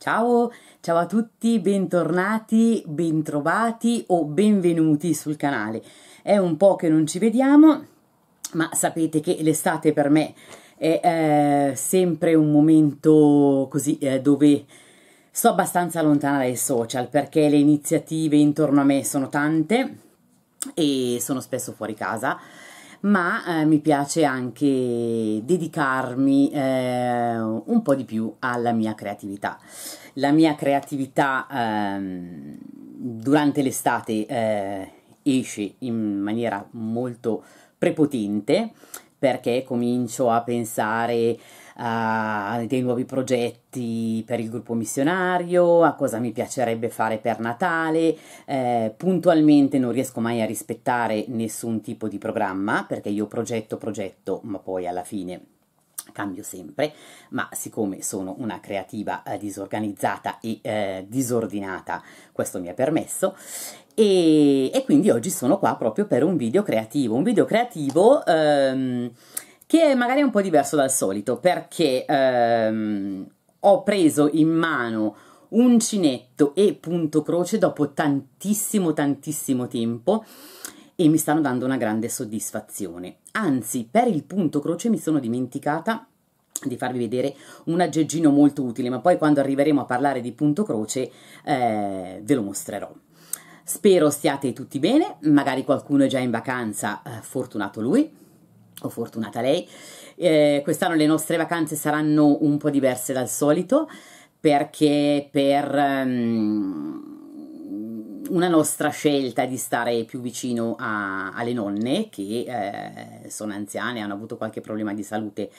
Ciao, ciao a tutti, bentornati, bentrovati o benvenuti sul canale. È un po' che non ci vediamo, ma sapete che l'estate per me è eh, sempre un momento così eh, dove sto abbastanza lontana dai social perché le iniziative intorno a me sono tante e sono spesso fuori casa ma eh, mi piace anche dedicarmi eh, un po' di più alla mia creatività. La mia creatività eh, durante l'estate eh, esce in maniera molto prepotente perché comincio a pensare a eh, dei nuovi progetti per il gruppo missionario, a cosa mi piacerebbe fare per Natale. Eh, puntualmente non riesco mai a rispettare nessun tipo di programma perché io progetto, progetto, ma poi alla fine cambio sempre, ma siccome sono una creativa eh, disorganizzata e eh, disordinata, questo mi ha permesso. E, e, quindi oggi sono qua proprio per un video creativo, un video creativo ehm, che è magari un po' diverso dal solito perché ehm, ho preso in mano uncinetto e punto croce dopo tantissimo tantissimo tempo e mi stanno dando una grande soddisfazione. Anzi, per il punto croce mi sono dimenticata di farvi vedere un aggeggino molto utile, ma poi quando arriveremo a parlare di punto croce eh, ve lo mostrerò. Spero stiate tutti bene, magari qualcuno è già in vacanza, eh, fortunato lui o fortunata lei. Eh, quest'anno le nostre vacanze saranno un po' diverse dal solito perché per um, una nostra scelta di stare più vicino a, alle nonne che eh, sono anziane, hanno avuto qualche problema di salute.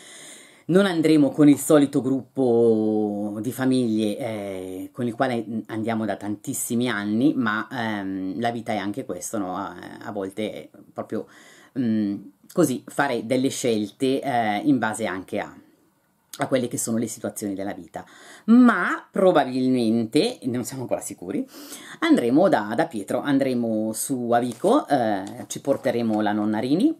Non andremo con il solito gruppo di famiglie eh, con il quale andiamo da tantissimi anni, ma ehm, la vita è anche questo, no? a, a, volte proprio... Mh, mm, così fare delle scelte eh, in base anche a, a quelle che sono le situazioni della vita. Ma probabilmente, non siamo ancora sicuri, andremo da, da Pietro, andremo su Avico, eh, ci porteremo la nonna Rini,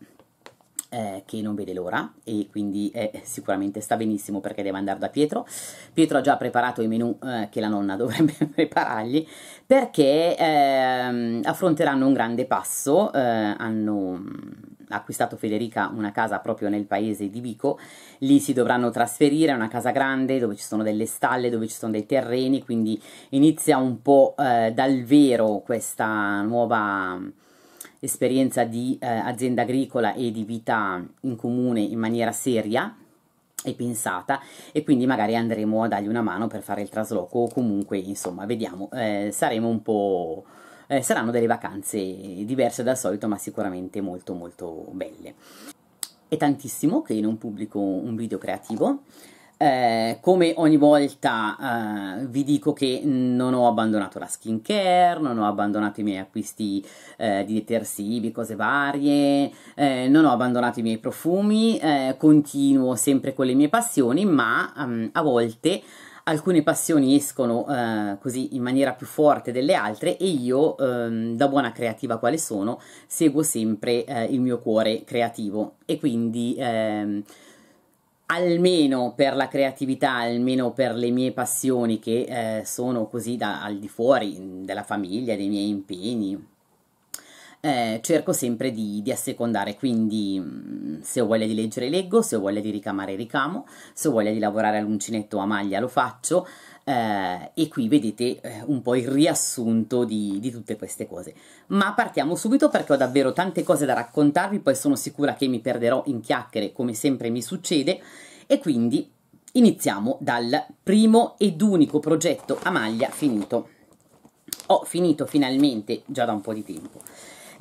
eh, che non vede l'ora e quindi eh, sicuramente sta benissimo perché deve andare da Pietro. Pietro ha già preparato i menù eh, che la nonna dovrebbe preparargli perché ehm, affronteranno un grande passo, eh, hanno acquistato Federica una casa proprio nel paese di Vico, lì si dovranno trasferire, è una casa grande dove ci sono delle stalle, dove ci sono dei terreni, quindi inizia un po' eh, dal vero questa nuova mm, esperienza di eh, azienda agricola e di vita in comune in maniera seria e pensata e quindi magari andremo a dargli una mano per fare il trasloco o comunque insomma vediamo eh, saremo un po' eh, saranno delle vacanze diverse dal solito, ma sicuramente molto molto belle. È tantissimo che non pubblico un video creativo. Eh, come ogni volta eh, vi dico che non ho abbandonato la skincare, non ho abbandonato i miei acquisti eh, di detersivi, cose varie, eh, non ho abbandonato i miei profumi, eh, continuo sempre con le mie passioni, ma um, a volte alcune passioni escono eh, così in maniera più forte delle altre e io, ehm, da buona creativa quale sono, seguo sempre eh, il mio cuore creativo e quindi ehm, almeno per la creatività, almeno per le mie passioni che eh, sono così da, al di fuori della famiglia, dei miei impegni, eh, cerco sempre di, di, assecondare, quindi mm, se ho voglia di leggere leggo, se ho voglia di ricamare ricamo, se ho voglia di lavorare all'uncinetto a maglia lo faccio eh, e qui vedete eh, un po' il riassunto di, di tutte queste cose. Ma partiamo subito perché ho davvero tante cose da raccontarvi, poi sono sicura che mi perderò in chiacchiere come sempre mi succede e quindi iniziamo dal primo ed unico progetto a maglia finito ho finito finalmente già da un po' di tempo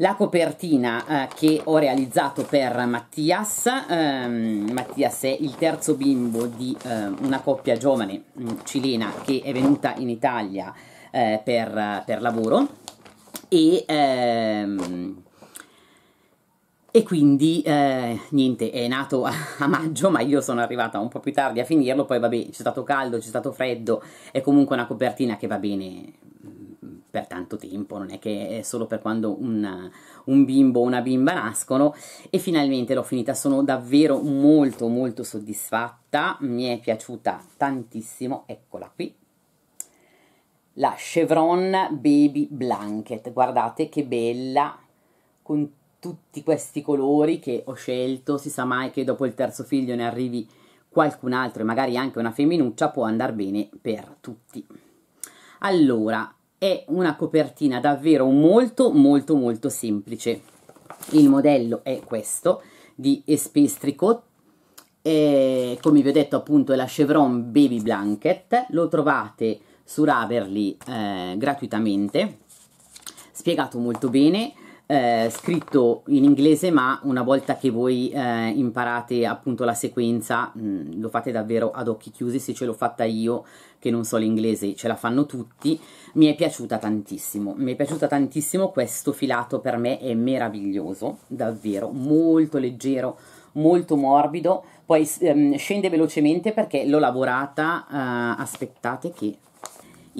la copertina eh, che ho realizzato per Mattias. Ehm, Mattias è il terzo bimbo di eh, una coppia giovane mh, mm, cilena che è venuta in Italia eh, per, per, lavoro e, ehm, e quindi eh, niente, è nato a, a, maggio, ma io sono arrivata un po' più tardi a finirlo, poi vabbè, c'è stato caldo, c'è stato freddo, è comunque una copertina che va bene, per tanto tempo, non è che è solo per quando una, un bimbo o una bimba nascono e finalmente l'ho finita, sono davvero molto molto soddisfatta, mi è piaciuta tantissimo, eccola qui, la Chevron Baby Blanket, guardate che bella, con tutti questi colori che ho scelto, si sa mai che dopo il terzo figlio ne arrivi qualcun altro e magari anche una femminuccia può andare bene per tutti. Allora, è una copertina davvero molto molto molto semplice. Il modello è questo di Espestrico E, come vi ho detto appunto è la Chevron Baby Blanket, lo trovate su Raverly eh, gratuitamente, spiegato molto bene, eh, scritto in inglese, ma una volta che voi eh, imparate appunto la sequenza, mh, mm, lo fate davvero ad occhi chiusi, se ce l'ho fatta io che non so l'inglese, ce la fanno tutti, mi è piaciuta tantissimo, mi è piaciuta tantissimo questo filato, per me è meraviglioso, davvero, molto leggero, molto morbido, poi ehm, scende velocemente perché l'ho lavorata, eh, aspettate che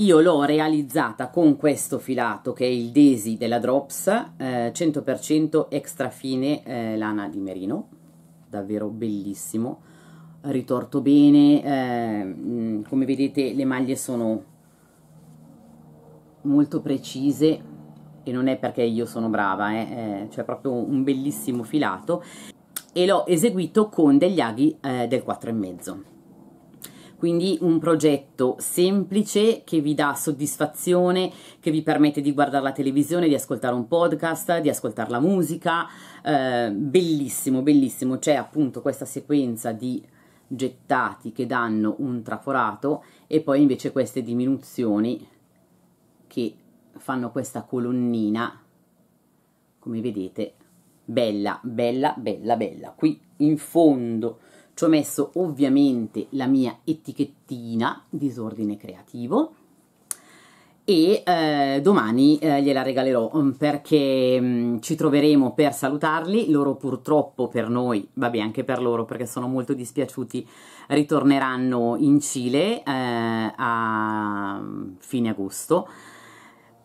io l'ho realizzata con questo filato che è il Desi della Drops, eh, 100% extra fine eh, lana di merino, davvero bellissimo, ritorto bene, eh, mm, come vedete le maglie sono molto precise e non è perché io sono brava, eh, eh cioè proprio un bellissimo filato e l'ho eseguito con degli aghi eh, del 4,5 quindi un progetto semplice che vi dà soddisfazione, che vi permette di guardare la televisione, di ascoltare un podcast, di ascoltare la musica, eh, bellissimo, bellissimo, c'è appunto questa sequenza di gettati che danno un traforato e poi invece queste diminuzioni che fanno questa colonnina, come vedete, bella, bella, bella, bella, qui in fondo ci ho messo ovviamente la mia etichettina disordine creativo e eh, domani eh, gliela regalerò mm, perché mh, mm, ci troveremo per salutarli, loro purtroppo per noi, vabbè anche per loro perché sono molto dispiaciuti, ritorneranno in Cile eh, a mm, fine agosto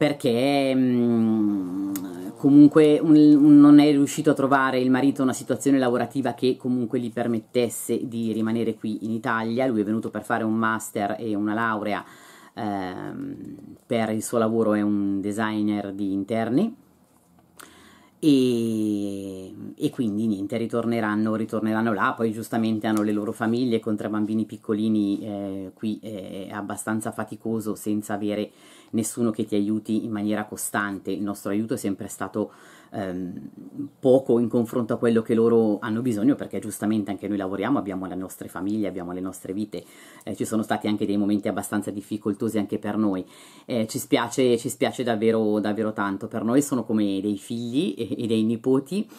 perché mh, mm, comunque un, un, non è riuscito a trovare il marito una situazione lavorativa che comunque gli permettesse di rimanere qui in Italia, lui è venuto per fare un master e una laurea ehm, per il suo lavoro è un designer di interni e, e, quindi niente, ritorneranno, ritorneranno, là, poi giustamente hanno le loro famiglie con tre bambini piccolini eh, qui eh, è abbastanza faticoso senza avere nessuno che ti aiuti in maniera costante, il nostro aiuto è sempre stato ehm, poco in confronto a quello che loro hanno bisogno perché giustamente anche noi lavoriamo, abbiamo le nostre famiglie, abbiamo le nostre vite, eh, ci sono stati anche dei momenti abbastanza difficoltosi anche per noi, eh, ci spiace, ci spiace davvero, davvero tanto, per noi sono come dei figli e, e dei nipoti,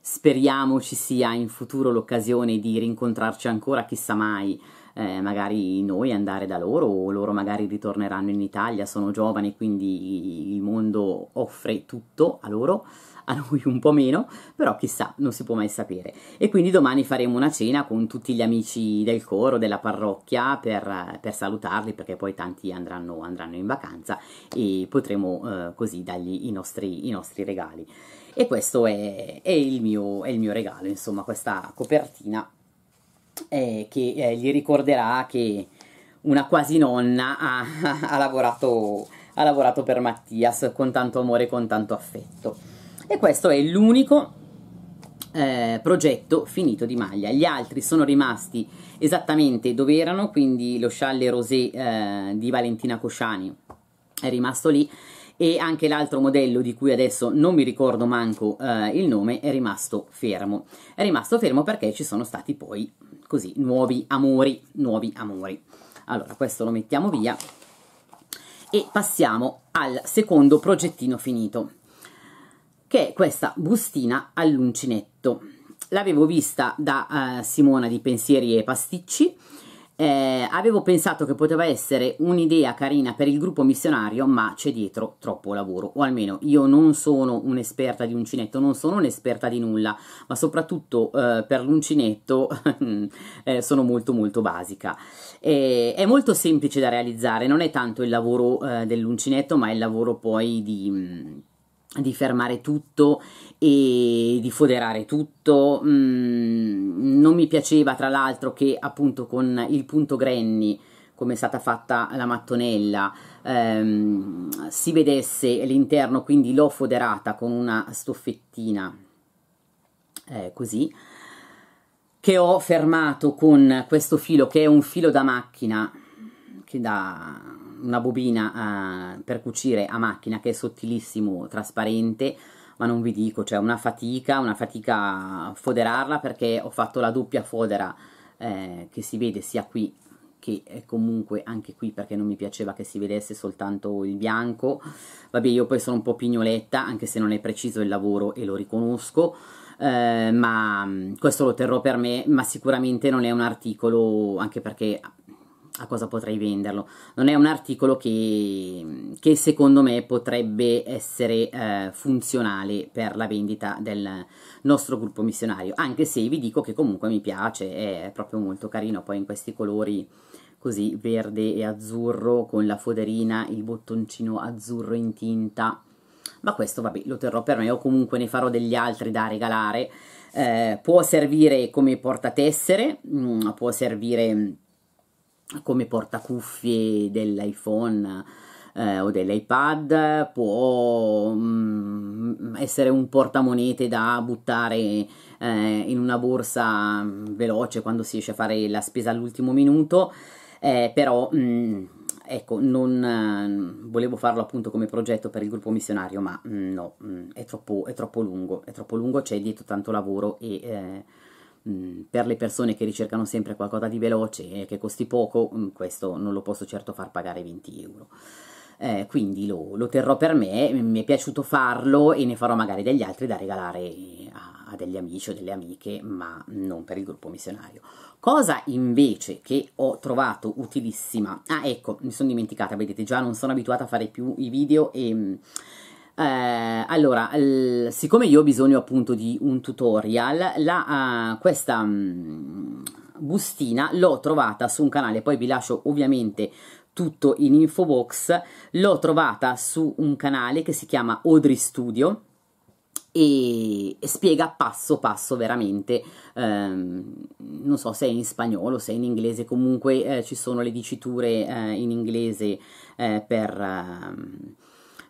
speriamo ci sia in futuro l'occasione di rincontrarci ancora, chissà mai, eh, magari noi andare da loro o loro magari ritorneranno in Italia, sono giovani quindi il mondo offre tutto a loro a noi un po' meno, però chissà, non si può mai sapere. E quindi domani faremo una cena con tutti gli amici del coro, della parrocchia, per, per salutarli, perché poi tanti andranno, andranno, in vacanza e potremo eh, così dargli i nostri, i nostri, regali. E questo è, è, il, mio, è il mio regalo, insomma, questa copertina eh, che eh, gli ricorderà che una quasi nonna ha, ha, lavorato, ha lavorato per Mattias con tanto amore e con tanto affetto. E questo è l'unico eh, progetto finito di maglia. Gli altri sono rimasti esattamente dove erano, quindi lo scialle rosé eh, di Valentina Cosciani è rimasto lì e anche l'altro modello di cui adesso non mi ricordo manco eh, il nome è rimasto fermo. È rimasto fermo perché ci sono stati poi così nuovi amori, nuovi amori. Allora, questo lo mettiamo via e passiamo al secondo progettino finito, che è questa bustina all'uncinetto. L'avevo vista da uh, Simona di Pensieri e Pasticci, eh, avevo pensato che poteva essere un'idea carina per il gruppo missionario, ma c'è dietro troppo lavoro, o almeno io non sono un'esperta di uncinetto, non sono un'esperta di nulla, ma soprattutto eh, per l'uncinetto eh, sono molto molto basica. Eh, è molto semplice da realizzare, non è tanto il lavoro eh, dell'uncinetto, ma il lavoro poi di... Mh, mm, di fermare tutto e di foderare tutto. Mm, non mi piaceva tra l'altro che appunto con il punto Granny come è stata fatta la mattonella ehm, si vedesse l'interno quindi l'ho foderata con una stoffettina eh, così che ho fermato con questo filo che è un filo da macchina che da una bobina eh, per cucire a macchina che è sottilissimo, trasparente, ma non vi dico, cioè una fatica, una fatica foderarla perché ho fatto la doppia fodera eh, che si vede sia qui che eh, comunque anche qui perché non mi piaceva che si vedesse soltanto il bianco vabbè io poi sono un po' pignoletta anche se non è preciso il lavoro e lo riconosco eh, ma mm, questo lo terrò per me ma sicuramente non è un articolo anche perché a cosa potrei venderlo. Non è un articolo che, che secondo me potrebbe essere eh, funzionale per la vendita del nostro gruppo missionario, anche se vi dico che comunque mi piace, è proprio molto carino, poi in questi colori così verde e azzurro con la foderina, il bottoncino azzurro in tinta, ma questo vabbè lo terrò per me o comunque ne farò degli altri da regalare. Eh, può servire come portatessere, mh, mm, può servire come portacuffie dell'iPhone eh, o dell'iPad, può mm, essere un portamonete da buttare eh, in una borsa mm, veloce quando si riesce a fare la spesa all'ultimo minuto, eh, però mm, ecco, non mm, volevo farlo appunto come progetto per il gruppo missionario, ma mm, no, mm, è troppo, è, troppo, lungo, è troppo lungo, c'è dietro tanto lavoro e eh, mh, mm, per le persone che ricercano sempre qualcosa di veloce e che costi poco, mh, mm, questo non lo posso certo far pagare 20 euro. Eh, quindi lo, lo, terrò per me, mm, mi è piaciuto farlo e ne farò magari degli altri da regalare a, a degli amici o delle amiche, ma non per il gruppo missionario. Cosa invece che ho trovato utilissima, ah ecco, mi sono dimenticata, vedete già non sono abituata a fare più i video e... Mh, eh, allora, l- siccome io ho bisogno appunto di un tutorial, la, uh, questa um, bustina l'ho trovata su un canale, poi vi lascio ovviamente tutto in info box, l'ho trovata su un canale che si chiama Odri Studio e, e spiega passo passo veramente, ehm, non so se è in spagnolo, se è in inglese, comunque eh, ci sono le diciture eh, in inglese eh, per... Ehm,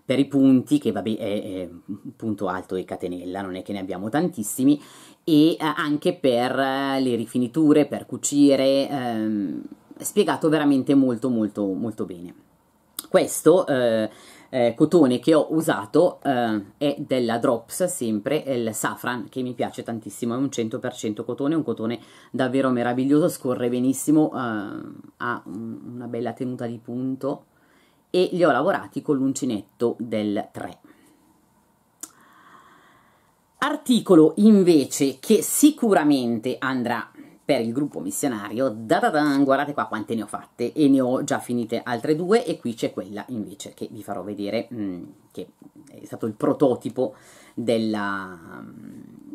per i punti, che vabbè è, è punto alto e catenella, non è che ne abbiamo tantissimi, e eh, anche per eh, le rifiniture, per cucire, ehm, spiegato veramente molto molto molto bene. Questo eh, eh, cotone che ho usato eh, è della Drops, sempre il safran, che mi piace tantissimo, è un 100% cotone, un cotone davvero meraviglioso, scorre benissimo, eh, ha una bella tenuta di punto, e li ho lavorati con l'uncinetto del 3. Articolo invece che sicuramente andrà per il gruppo missionario, da da da, guardate qua quante ne ho fatte e ne ho già finite altre due e qui c'è quella invece che vi farò vedere mm, che è stato il prototipo mm,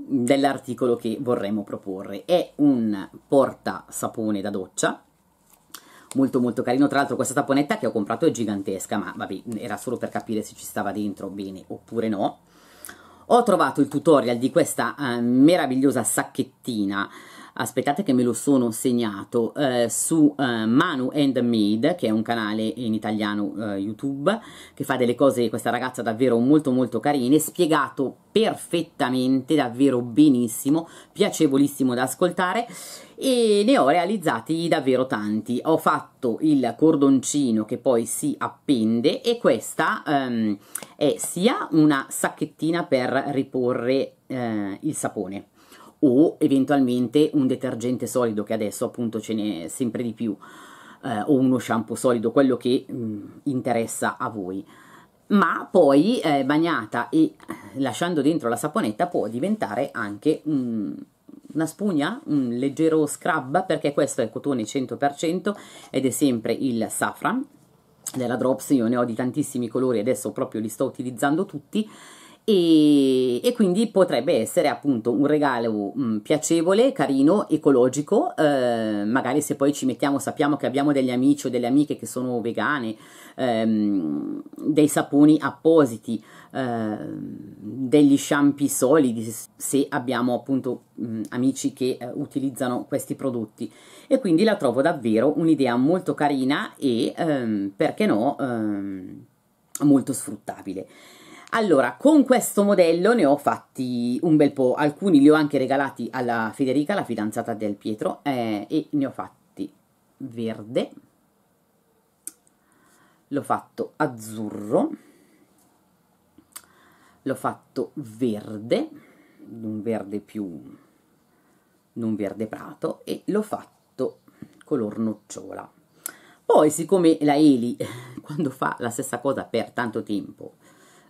dell'articolo dell che vorremmo proporre. È un porta sapone da doccia molto molto carino tra l'altro questa tapponetta che ho comprato è gigantesca ma vabbè era solo per capire se ci stava dentro bene oppure no ho trovato il tutorial di questa eh, meravigliosa sacchettina aspettate che me lo sono segnato, eh, su eh, Manu and Maid, che è un canale in italiano eh, YouTube, che fa delle cose, questa ragazza davvero molto molto carine, spiegato perfettamente, davvero benissimo, piacevolissimo da ascoltare e ne ho realizzati davvero tanti. Ho fatto il cordoncino che poi si appende e questa ehm, è sia una sacchettina per riporre eh, il sapone o eventualmente un detergente solido che adesso appunto ce n'è sempre di più eh, o uno shampoo solido, quello che mh, mm, interessa a voi ma poi eh, bagnata e eh, lasciando dentro la saponetta può diventare anche un, mm, una spugna, un leggero scrub perché questo è cotone 100% ed è sempre il safran della Drops, io ne ho di tantissimi colori, adesso proprio li sto utilizzando tutti e, e, quindi potrebbe essere appunto un regalo mh, mm, piacevole, carino, ecologico, eh, magari se poi ci mettiamo, sappiamo che abbiamo degli amici o delle amiche che sono vegane, ehm, dei saponi appositi, ehm, degli shampoo solidi, se abbiamo appunto mh, mm, amici che eh, utilizzano questi prodotti. E quindi la trovo davvero un'idea molto carina e ehm, perché no, ehm, molto sfruttabile. Allora, con questo modello ne ho fatti un bel po', alcuni li ho anche regalati alla Federica, la fidanzata del Pietro, eh, e ne ho fatti verde, l'ho fatto azzurro, l'ho fatto verde, un verde più, un verde prato, e l'ho fatto color nocciola. Poi, siccome la Eli, quando fa la stessa cosa per tanto tempo,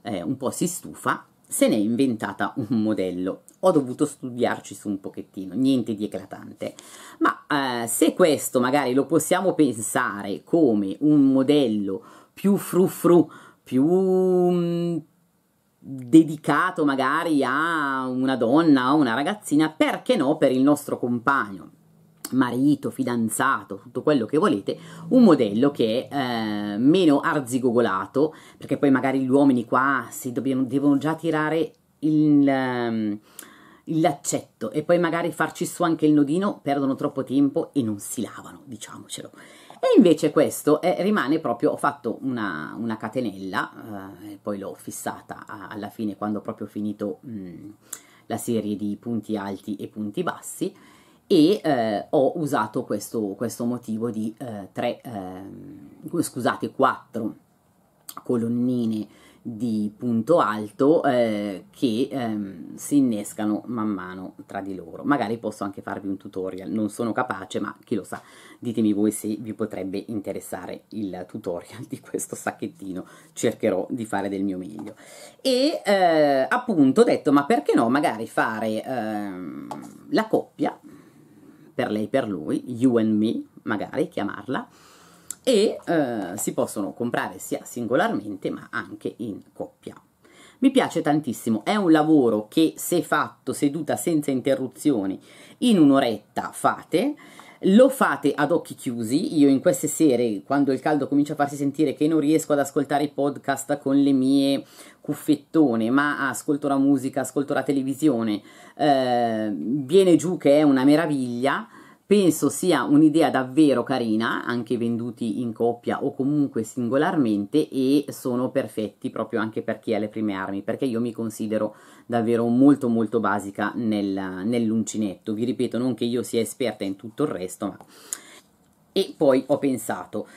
eh, un po' si stufa, se ne è inventata un modello. Ho dovuto studiarci su un pochettino, niente di eclatante. Ma eh, se questo magari lo possiamo pensare come un modello più frufru, più mm, dedicato magari a una donna o una ragazzina, perché no per il nostro compagno? marito, fidanzato, tutto quello che volete, un modello che è eh, meno arzigogolato, perché poi magari gli uomini qua si dobbiano, devono già tirare il, um, laccetto e poi magari farci su anche il nodino, perdono troppo tempo e non si lavano, diciamocelo. E invece questo è, eh, rimane proprio, ho fatto una, una catenella, eh, poi l'ho fissata a, alla fine quando ho proprio finito mh, mm, la serie di punti alti e punti bassi, e eh, ho usato questo, questo motivo di eh, tre, eh, scusate, quattro colonnine di punto alto eh, che ehm, si innescano man mano tra di loro. Magari posso anche farvi un tutorial, non sono capace, ma chi lo sa, ditemi voi se vi potrebbe interessare il tutorial di questo sacchettino, cercherò di fare del mio meglio. E eh, appunto ho detto, ma perché no, magari fare ehm, la coppia per lei, per lui, you and me magari chiamarla, e eh, si possono comprare sia singolarmente ma anche in coppia. Mi piace tantissimo, è un lavoro che se fatto seduta senza interruzioni in un'oretta fate, lo fate ad occhi chiusi. Io in queste sere, quando il caldo comincia a farsi sentire che non riesco ad ascoltare i podcast con le mie cuffettone, ma ascolto la musica, ascolto la televisione, eh, viene giù che è una meraviglia. Penso sia un'idea davvero carina, anche venduti in coppia o comunque singolarmente e sono perfetti proprio anche per chi ha le prime armi, perché io mi considero davvero molto molto basica nel, nell'uncinetto. Vi ripeto, non che io sia esperta in tutto il resto, ma... E poi ho pensato,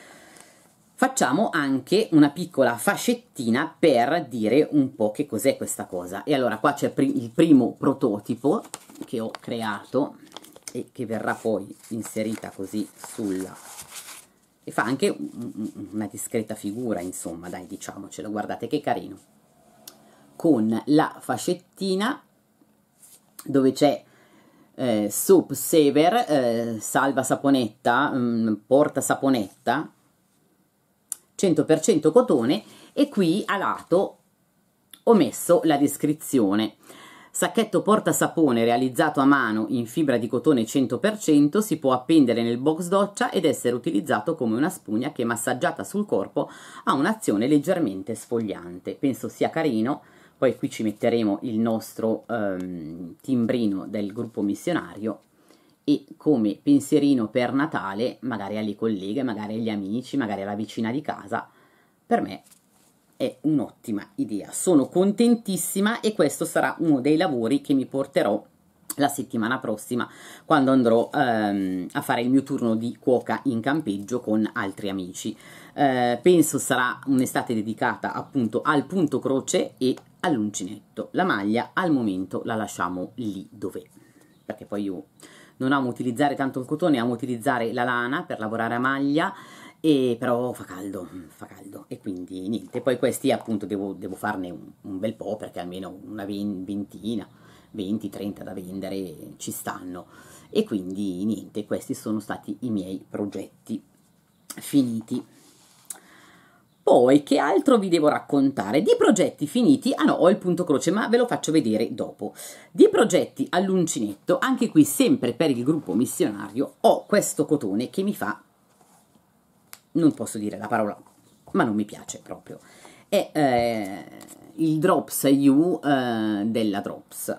Facciamo anche una piccola fascettina per dire un po' che cos'è questa cosa. E allora qua c'è il primo prototipo che ho creato, e che verrà poi inserita così sulla e fa anche una discreta figura insomma dai diciamocelo guardate che carino con la fascettina dove c'è eh, soup saver eh, salva saponetta mh, mm, porta saponetta 100% cotone e qui a lato ho messo la descrizione Sacchetto porta sapone realizzato a mano in fibra di cotone 100% si può appendere nel box doccia ed essere utilizzato come una spugna che massaggiata sul corpo ha un'azione leggermente sfogliante. Penso sia carino, poi qui ci metteremo il nostro ehm, timbrino del gruppo missionario e come pensierino per Natale, magari alle colleghe, magari agli amici, magari alla vicina di casa, per me è un'ottima idea. Sono contentissima e questo sarà uno dei lavori che mi porterò la settimana prossima quando andrò ehm, a fare il mio turno di cuoca in campeggio con altri amici. Eh, penso sarà un'estate dedicata appunto al punto croce e all'uncinetto. La maglia al momento la lasciamo lì dove perché poi io non amo utilizzare tanto il cotone, amo utilizzare la lana per lavorare a maglia e però fa caldo, fa caldo e quindi niente, poi questi appunto devo, devo farne un, un, bel po' perché almeno una ventina, 20-30 da vendere ci stanno e quindi niente, questi sono stati i miei progetti finiti. Poi che altro vi devo raccontare? Di progetti finiti, ah no, ho il punto croce ma ve lo faccio vedere dopo. Di progetti all'uncinetto, anche qui sempre per il gruppo missionario, ho questo cotone che mi fa non posso dire la parola, ma non mi piace proprio, è eh, il Drops You eh, della Drops.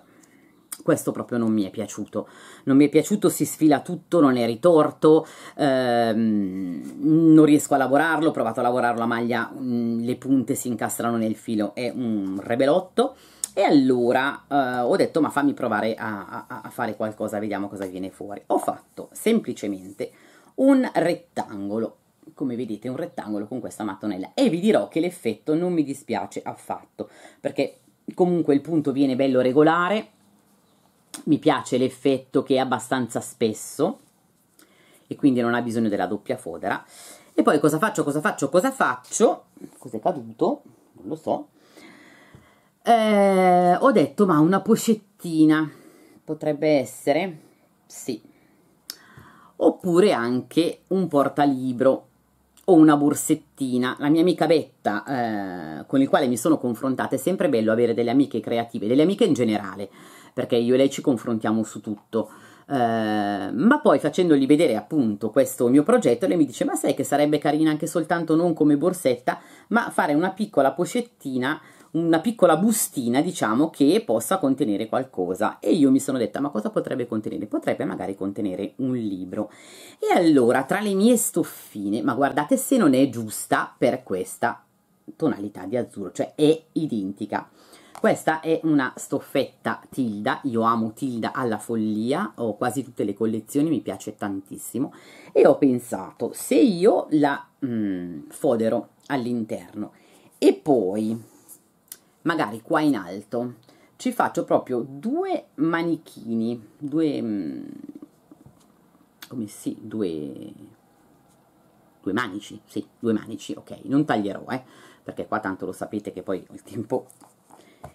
Questo proprio non mi è piaciuto. Non mi è piaciuto, si sfila tutto, non è ritorto, ehm, non riesco a lavorarlo, ho provato a lavorare la maglia, mh, mm, le punte si incastrano nel filo, è un rebelotto. E allora eh, ho detto ma fammi provare a, a, a, fare qualcosa, vediamo cosa viene fuori. Ho fatto semplicemente un rettangolo come vedete un rettangolo con questa mattonella e vi dirò che l'effetto non mi dispiace affatto perché comunque il punto viene bello regolare mi piace l'effetto che è abbastanza spesso e quindi non ha bisogno della doppia fodera e poi cosa faccio, cosa faccio, cosa faccio cos'è caduto? non lo so eh, ho detto ma una pochettina potrebbe essere sì oppure anche un portalibro o una borsettina. La mia amica Betta, eh, con il quale mi sono confrontata, è sempre bello avere delle amiche creative, delle amiche in generale, perché io e lei ci confrontiamo su tutto. Eh, ma poi facendogli vedere appunto questo mio progetto, lei mi dice: Ma sai che sarebbe carina anche soltanto non come borsetta, ma fare una piccola pochettina una piccola bustina, diciamo, che possa contenere qualcosa. E io mi sono detta, ma cosa potrebbe contenere? Potrebbe magari contenere un libro. E allora, tra le mie stoffine, ma guardate se non è giusta per questa tonalità di azzurro, cioè è identica. Questa è una stoffetta Tilda, io amo Tilda alla follia, ho quasi tutte le collezioni, mi piace tantissimo e ho pensato se io la mm, fodero all'interno e poi magari qua in alto ci faccio proprio due manichini due mm, come si due due manici sì due manici ok non taglierò eh perché qua tanto lo sapete che poi il tempo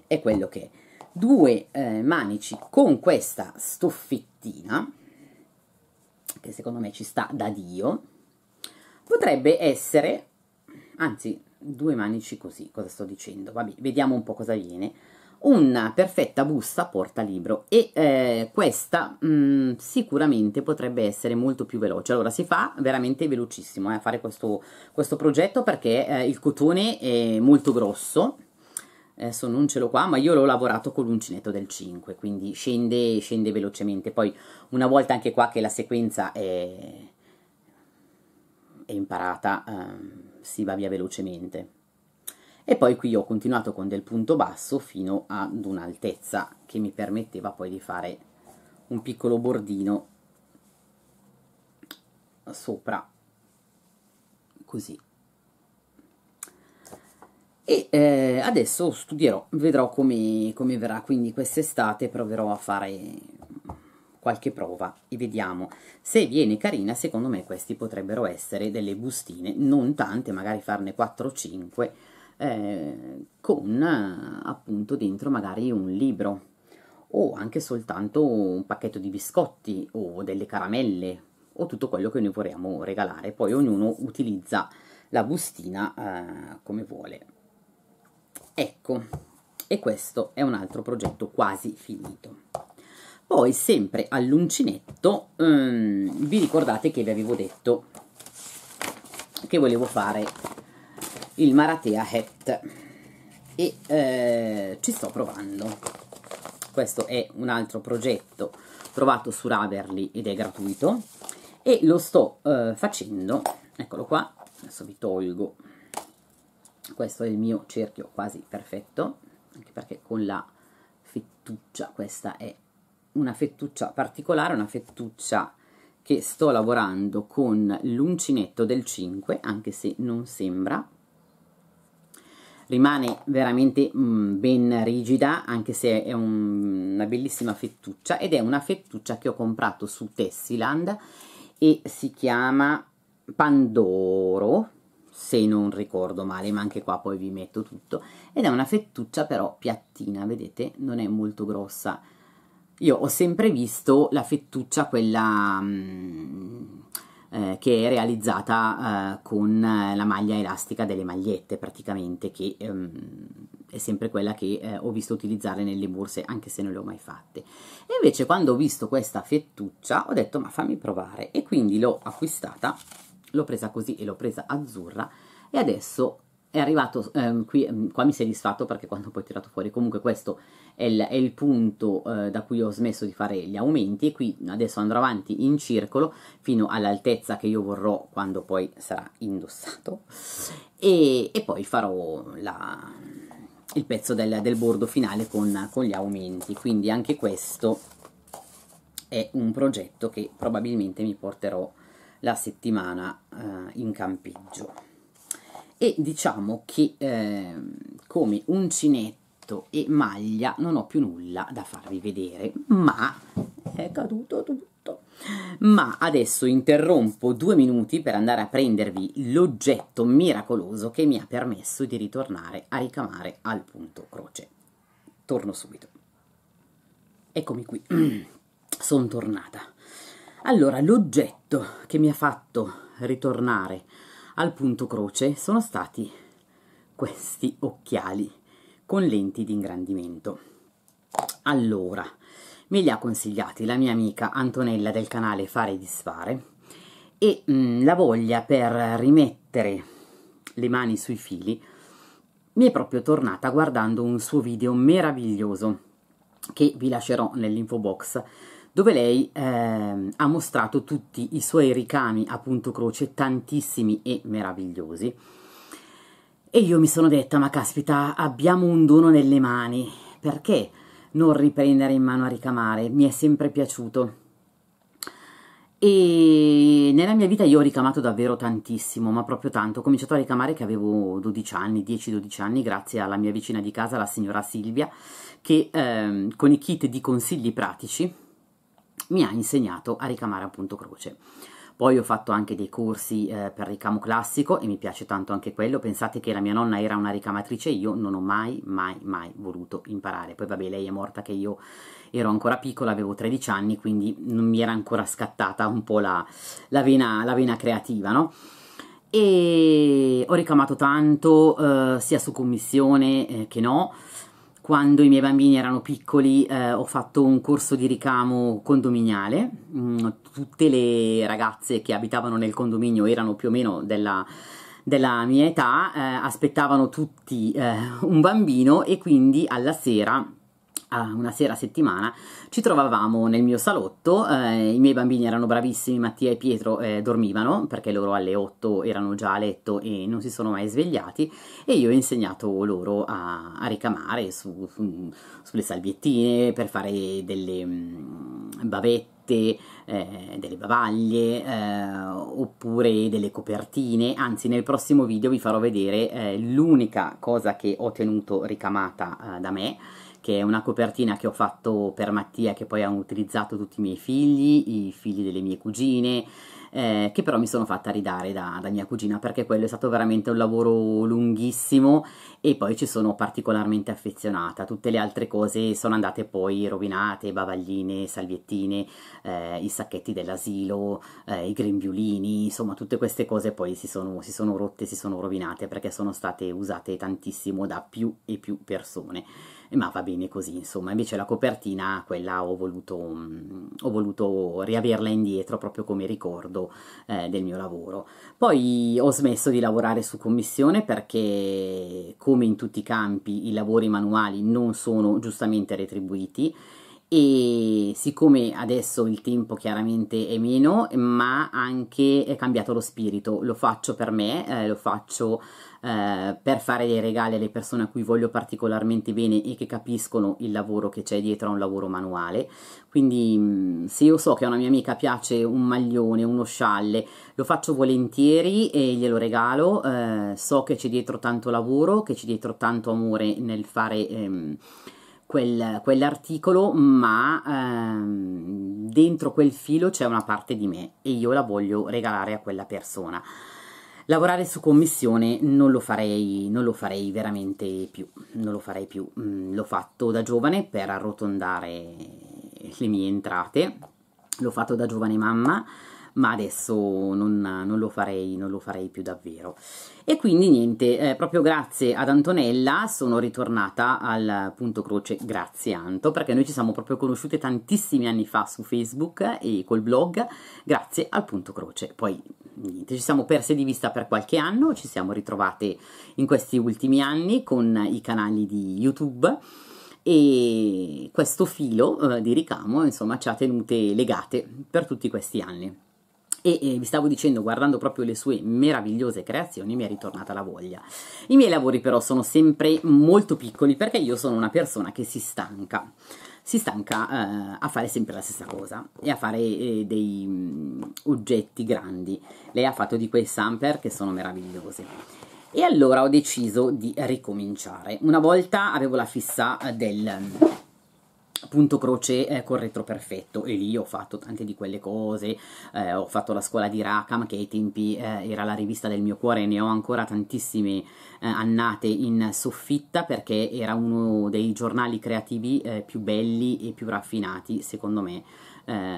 è quello che è due eh, manici con questa stoffettina che secondo me ci sta da dio potrebbe essere anzi due manici così, cosa sto dicendo? Vabbè, vediamo un po' cosa viene. Una perfetta busta porta libro e eh, questa mh, mm, sicuramente potrebbe essere molto più veloce. Allora si fa veramente velocissimo eh, a eh, fare questo, questo, progetto perché eh, il cotone è molto grosso, adesso non ce l'ho qua, ma io l'ho lavorato con l'uncinetto del 5, quindi scende, scende velocemente. Poi una volta anche qua che la sequenza è, è imparata, ehm, si va via velocemente. E poi qui ho continuato con del punto basso fino ad un'altezza che mi permetteva poi di fare un piccolo bordino sopra, così. E eh, adesso studierò, vedrò come, come verrà, quindi quest'estate proverò a fare qualche prova e vediamo se viene carina secondo me questi potrebbero essere delle bustine non tante magari farne 4 o 5 eh, con appunto dentro magari un libro o anche soltanto un pacchetto di biscotti o delle caramelle o tutto quello che noi vorremmo regalare poi ognuno utilizza la bustina eh, come vuole ecco e questo è un altro progetto quasi finito poi sempre all'uncinetto um, vi ricordate che vi avevo detto che volevo fare il Maratea Hat e eh, ci sto provando. Questo è un altro progetto trovato su Raverly ed è gratuito e lo sto eh, facendo, eccolo qua, adesso vi tolgo, questo è il mio cerchio quasi perfetto, anche perché con la fettuccia questa è una fettuccia particolare, una fettuccia che sto lavorando con l'uncinetto del 5, anche se non sembra. Rimane veramente mh, mm, ben rigida, anche se è un, una bellissima fettuccia, ed è una fettuccia che ho comprato su Tessiland e si chiama Pandoro, se non ricordo male, ma anche qua poi vi metto tutto. Ed è una fettuccia però piattina, vedete, non è molto grossa, io ho sempre visto la fettuccia, quella mh, mm, eh, che è realizzata eh, con eh, la maglia elastica delle magliette praticamente, che ehm, è sempre quella che eh, ho visto utilizzare nelle borse, anche se non le ho mai fatte. E invece quando ho visto questa fettuccia ho detto ma fammi provare e quindi l'ho acquistata, l'ho presa così e l'ho presa azzurra e adesso è arrivato, ehm, qui, ehm, qua mi si è disfatto perché quando poi ho tirato fuori comunque questo è il, è il punto eh, da cui ho smesso di fare gli aumenti e qui adesso andrò avanti in circolo fino all'altezza che io vorrò quando poi sarà indossato e, e poi farò la, il pezzo del, del bordo finale con, con gli aumenti quindi anche questo è un progetto che probabilmente mi porterò la settimana eh, in campeggio e diciamo che eh, come uncinetto abito e maglia non ho più nulla da farvi vedere, ma è caduto tutto. Ma adesso interrompo due minuti per andare a prendervi l'oggetto miracoloso che mi ha permesso di ritornare a ricamare al punto croce. Torno subito. Eccomi qui, sono tornata. Allora, l'oggetto che mi ha fatto ritornare al punto croce sono stati questi occhiali con lenti di ingrandimento. Allora, me li ha consigliati la mia amica Antonella del canale Fare e Disfare e mh, mm, la voglia per rimettere le mani sui fili mi è proprio tornata guardando un suo video meraviglioso che vi lascerò nell'info box dove lei eh, ha mostrato tutti i suoi ricami a punto croce tantissimi e meravigliosi e io mi sono detta, ma caspita, abbiamo un dono nelle mani, perché non riprendere in mano a ricamare? Mi è sempre piaciuto. E nella mia vita io ho ricamato davvero tantissimo, ma proprio tanto. Ho cominciato a ricamare che avevo 12 anni, 10-12 anni, grazie alla mia vicina di casa, la signora Silvia, che ehm, con i kit di consigli pratici mi ha insegnato a ricamare appunto croce. Poi ho fatto anche dei corsi eh, per ricamo classico e mi piace tanto anche quello. Pensate che la mia nonna era una ricamatrice, e io non ho mai, mai, mai voluto imparare. Poi vabbè, lei è morta che io ero ancora piccola, avevo 13 anni, quindi non mi era ancora scattata un po' la, la, vena, la vena creativa, no? e ho ricamato tanto eh, sia su commissione eh, che no quando i miei bambini erano piccoli eh, ho fatto un corso di ricamo condominiale, mm, tutte le ragazze che abitavano nel condominio erano più o meno della, della mia età, eh, aspettavano tutti eh, un bambino e quindi alla sera Ah, una sera a settimana ci trovavamo nel mio salotto, eh, i miei bambini erano bravissimi, Mattia e Pietro eh, dormivano perché loro alle 8 erano già a letto e non si sono mai svegliati e io ho insegnato loro a, a ricamare su, su, sulle salviettine per fare delle mh, mm, bavette eh, delle bavaglie eh, oppure delle copertine anzi nel prossimo video vi farò vedere eh, l'unica cosa che ho tenuto ricamata eh, da me che è una copertina che ho fatto per Mattia che poi hanno utilizzato tutti i miei figli, i figli delle mie cugine, eh, che però mi sono fatta ridare da, da, mia cugina perché quello è stato veramente un lavoro lunghissimo e poi ci sono particolarmente affezionata. Tutte le altre cose sono andate poi rovinate, bavagline, salviettine, eh, i sacchetti dell'asilo, eh, i grembiulini, insomma tutte queste cose poi si sono, si sono rotte, si sono rovinate perché sono state usate tantissimo da più e più persone ma va bene così, insomma. Invece la copertina, quella ho voluto, mh, mm, ho voluto riaverla indietro proprio come ricordo eh, del mio lavoro. Poi ho smesso di lavorare su commissione perché, come in tutti i campi, i lavori manuali non sono giustamente retribuiti e siccome adesso il tempo chiaramente è meno ma anche è cambiato lo spirito lo faccio per me eh, lo faccio eh, per fare dei regali alle persone a cui voglio particolarmente bene e che capiscono il lavoro che c'è dietro a un lavoro manuale quindi mm, se io so che a una mia amica piace un maglione uno scialle lo faccio volentieri e glielo regalo eh, so che c'è dietro tanto lavoro che c'è dietro tanto amore nel fare ehm, quel, quell'articolo, ma ehm, dentro quel filo c'è una parte di me e io la voglio regalare a quella persona. Lavorare su commissione non lo farei, non lo farei veramente più, non lo farei più. Mm, l'ho fatto da giovane per arrotondare le mie entrate, l'ho fatto da giovane mamma ma adesso non, non, lo, farei, non lo farei più davvero. E quindi niente, eh, proprio grazie ad Antonella sono ritornata al punto croce grazie Anto, perché noi ci siamo proprio conosciute tantissimi anni fa su Facebook e col blog, grazie al punto croce. Poi niente, ci siamo perse di vista per qualche anno, ci siamo ritrovate in questi ultimi anni con i canali di YouTube e questo filo eh, di ricamo insomma ci ha tenute legate per tutti questi anni e vi stavo dicendo, guardando proprio le sue meravigliose creazioni, mi è ritornata la voglia. I miei lavori però sono sempre molto piccoli perché io sono una persona che si stanca. Si stanca eh, a fare sempre la stessa cosa e a fare eh, dei um, oggetti grandi. Lei ha fatto di quei sampler che sono meravigliosi. E allora ho deciso di ricominciare. Una volta avevo la fissa eh, del punto croce eh, col retro perfetto e lì ho fatto tante di quelle cose eh, ho fatto la scuola di Rackham che ai tempi eh, era la rivista del mio cuore ne ho ancora tantissime eh, annate in soffitta perché era uno dei giornali creativi eh, più belli e più raffinati secondo me eh,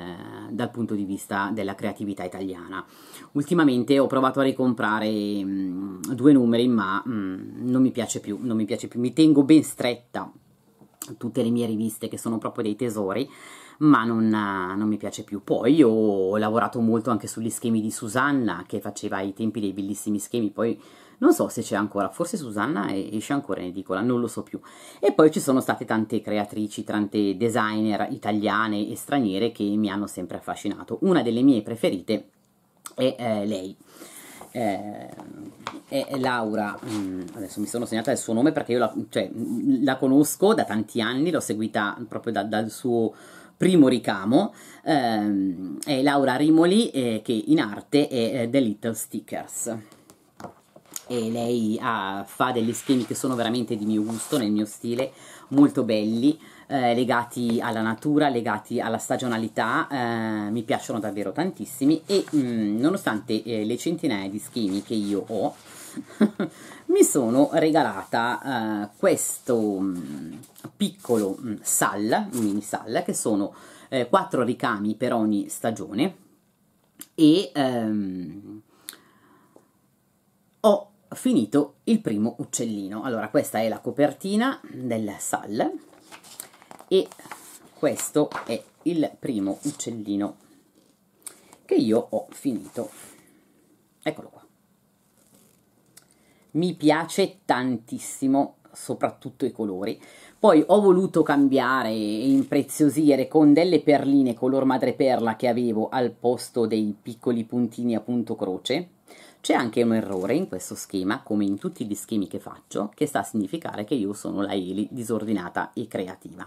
dal punto di vista della creatività italiana. Ultimamente ho provato a ricomprare mh, mm, due numeri, ma mh, mm, non mi piace più, non mi piace più, mi tengo ben stretta tutte le mie riviste che sono proprio dei tesori, ma non, non, mi piace più. Poi ho lavorato molto anche sugli schemi di Susanna che faceva ai tempi dei bellissimi schemi, poi non so se c'è ancora, forse Susanna esce ancora in edicola, non lo so più. E poi ci sono state tante creatrici, tante designer italiane e straniere che mi hanno sempre affascinato. Una delle mie preferite è eh, lei eh, e, Laura, mm, adesso mi sono segnata il suo nome perché io la, cioè, mm, la conosco da tanti anni, l'ho seguita proprio da, dal suo primo ricamo, ehm, è Laura Rimoli eh, che in arte è eh, The Little Stickers e lei ha, ah, fa degli schemi che sono veramente di mio gusto, nel mio stile, molto belli, eh, legati alla natura, legati alla stagionalità, eh, mi piacciono davvero tantissimi e mh, mm, nonostante eh, le centinaia di schemi che io ho, mi sono regalata eh, questo mh, mm, piccolo mh, mm, sal, mini sal, che sono eh, 4 ricami per ogni stagione e ehm, ho finito il primo uccellino. Allora, questa è la copertina del sal e questo è il primo uccellino che io ho finito eccolo qua mi piace tantissimo soprattutto i colori poi ho voluto cambiare e impreziosire con delle perline color madreperla che avevo al posto dei piccoli puntini a punto croce c'è anche un errore in questo schema, come in tutti gli schemi che faccio, che sta a significare che io sono la Eli disordinata e creativa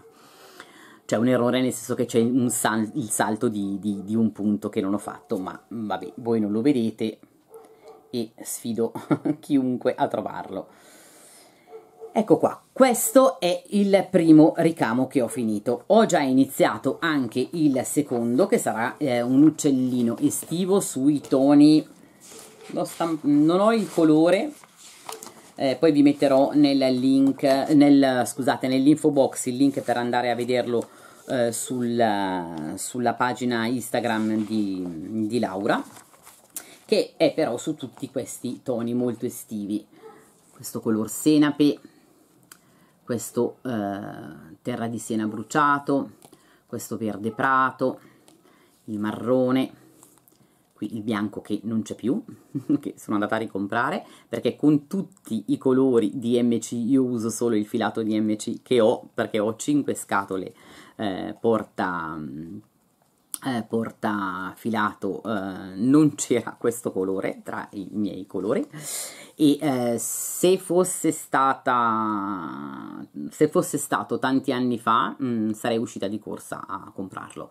c'è un errore nel senso che c'è sal- il salto di, di, di, un punto che non ho fatto, ma mm, vabbè, voi non lo vedete e sfido chiunque a trovarlo. Ecco qua, questo è il primo ricamo che ho finito. Ho già iniziato anche il secondo, che sarà eh, un uccellino estivo sui toni... non ho il colore, eh, poi vi metterò nel link, nel, scusate, nell'info box il link per andare a vederlo eh, sulla, sulla, pagina Instagram di, di Laura, che è però su tutti questi toni molto estivi. Questo color senape, questo eh, terra di sena bruciato, questo verde prato, il marrone, qui il bianco che non c'è più, che sono andata a ricomprare, perché con tutti i colori di MC io uso solo il filato di MC che ho, perché ho 5 scatole eh, porta, mm, eh, porta filato eh, non c'era questo colore tra i miei colori e eh, se fosse stata se fosse stato tanti anni fa mh, mm, sarei uscita di corsa a comprarlo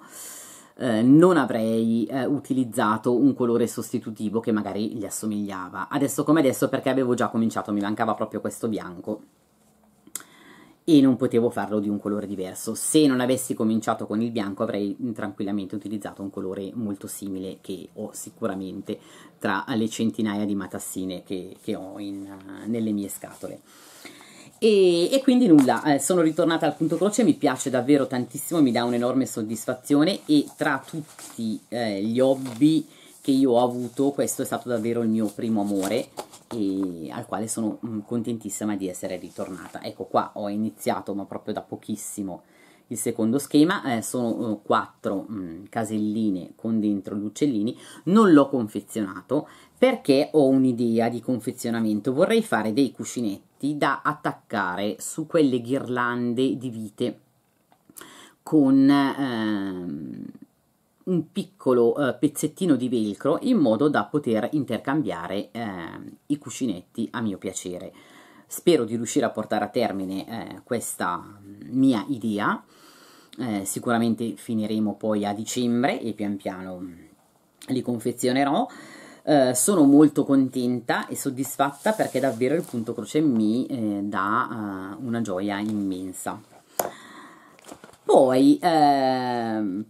eh, non avrei eh, utilizzato un colore sostitutivo che magari gli assomigliava. Adesso come adesso perché avevo già cominciato, mi mancava proprio questo bianco e non potevo farlo di un colore diverso. Se non avessi cominciato con il bianco avrei tranquillamente utilizzato un colore molto simile che ho sicuramente tra le centinaia di matassine che, che ho in, eh, nelle mie scatole. E, e, quindi nulla, eh, sono ritornata al punto croce, mi piace davvero tantissimo, mi dà un'enorme soddisfazione e tra tutti eh, gli hobby che io ho avuto questo è stato davvero il mio primo amore e al quale sono mm, contentissima di essere ritornata. Ecco qua ho iniziato ma proprio da pochissimo il secondo schema, eh, sono eh, quattro mh, mm, caselline con dentro gli uccellini, non l'ho confezionato perché ho un'idea di confezionamento, vorrei fare dei cuscinetti da attaccare su quelle ghirlande di vite con... Ehm, un piccolo eh, pezzettino di velcro in modo da poter intercambiare eh, i cuscinetti a mio piacere. Spero di riuscire a portare a termine eh, questa mia idea. Eh, sicuramente finiremo poi a dicembre e pian piano mm, li confezionerò. Eh, sono molto contenta e soddisfatta perché davvero il punto croce mi eh, dà una gioia immensa. Poi, ehm,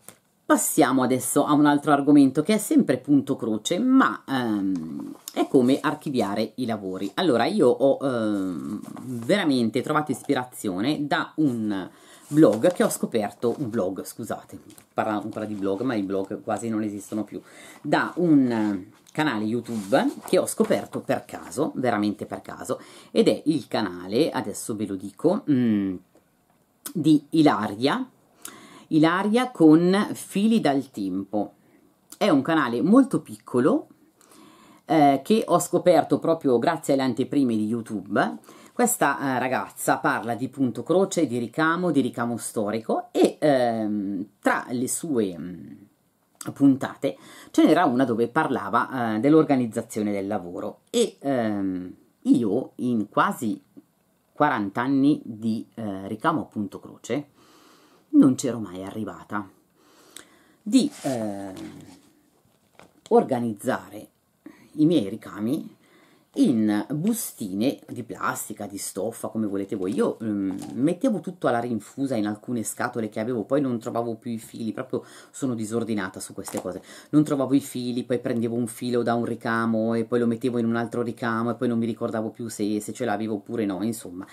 Passiamo adesso a un altro argomento che è sempre punto croce, ma ehm, è come archiviare i lavori. Allora, io ho ehm, veramente trovato ispirazione da un blog che ho scoperto, un blog, scusate, parla ancora di blog, ma i blog quasi non esistono più, da un canale YouTube che ho scoperto per caso, veramente per caso, ed è il canale, adesso ve lo dico, mh, mm, di Ilaria Ilaria con Fili dal Tempo. È un canale molto piccolo eh, che ho scoperto proprio grazie alle anteprime di YouTube. Questa eh, ragazza parla di punto croce, di ricamo, di ricamo storico e ehm, tra le sue mh, mm, puntate ce n'era una dove parlava eh, dell'organizzazione del lavoro e ehm, io in quasi 40 anni di eh, ricamo a punto croce non c'ero mai arrivata, di eh, organizzare i miei ricami in bustine di plastica, di stoffa, come volete voi. Io ehm, mettevo tutto alla rinfusa in alcune scatole che avevo, poi non trovavo più i fili, proprio sono disordinata su queste cose. Non trovavo i fili, poi prendevo un filo da un ricamo e poi lo mettevo in un altro ricamo e poi non mi ricordavo più se, se ce l'avevo oppure no, insomma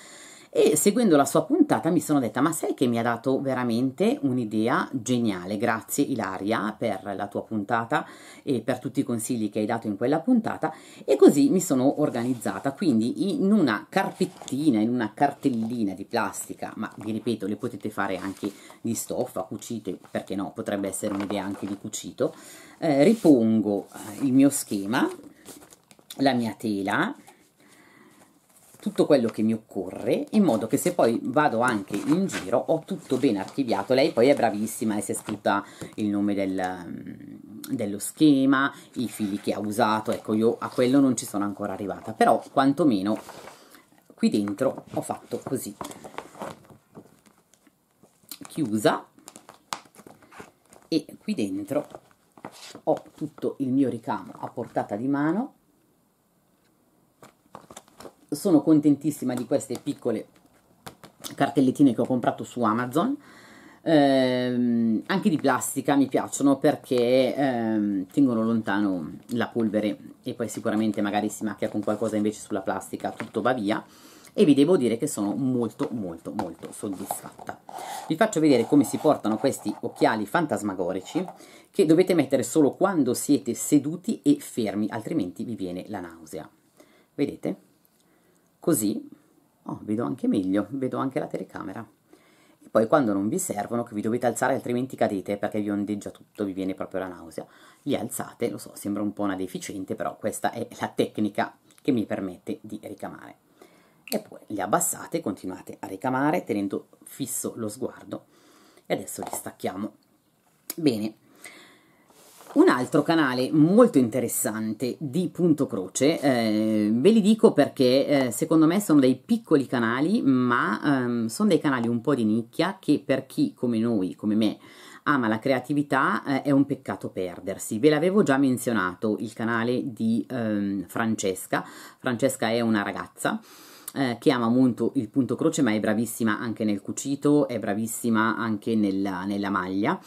e seguendo la sua puntata mi sono detta ma sai che mi ha dato veramente un'idea geniale grazie Ilaria per la tua puntata e per tutti i consigli che hai dato in quella puntata e così mi sono organizzata quindi in una carpettina in una cartellina di plastica ma vi ripeto le potete fare anche di stoffa cucite perché no potrebbe essere un'idea anche di cucito eh, ripongo eh, il mio schema la mia tela tutto quello che mi occorre in modo che se poi vado anche in giro ho tutto ben archiviato lei poi è bravissima e si è scritta il nome del, mm, dello schema i fili che ha usato ecco io a quello non ci sono ancora arrivata però quantomeno qui dentro ho fatto così chiusa e qui dentro ho tutto il mio ricamo a portata di mano sono contentissima di queste piccole cartellettine che ho comprato su Amazon ehm, anche di plastica mi piacciono perché ehm, tengono lontano la polvere e poi sicuramente magari si macchia con qualcosa invece sulla plastica tutto va via e vi devo dire che sono molto molto molto soddisfatta vi faccio vedere come si portano questi occhiali fantasmagorici che dovete mettere solo quando siete seduti e fermi altrimenti vi viene la nausea vedete? Così oh, vedo anche meglio, vedo anche la telecamera. E poi quando non vi servono, che vi dovete alzare altrimenti cadete perché vi ondeggia tutto, vi viene proprio la nausea, li alzate, lo so, sembra un po' una deficiente, però questa è la tecnica che mi permette di ricamare. E poi li abbassate, continuate a ricamare tenendo fisso lo sguardo. E adesso li stacchiamo. Bene. Un altro canale molto interessante di Punto Croce, eh, ve li dico perché eh, secondo me sono dei piccoli canali, ma ehm, sono dei canali un po' di nicchia che per chi come noi, come me, ama la creatività eh, è un peccato perdersi. Ve l'avevo già menzionato il canale di ehm, Francesca, Francesca è una ragazza eh, che ama molto il punto croce ma è bravissima anche nel cucito, è bravissima anche nella, nella maglia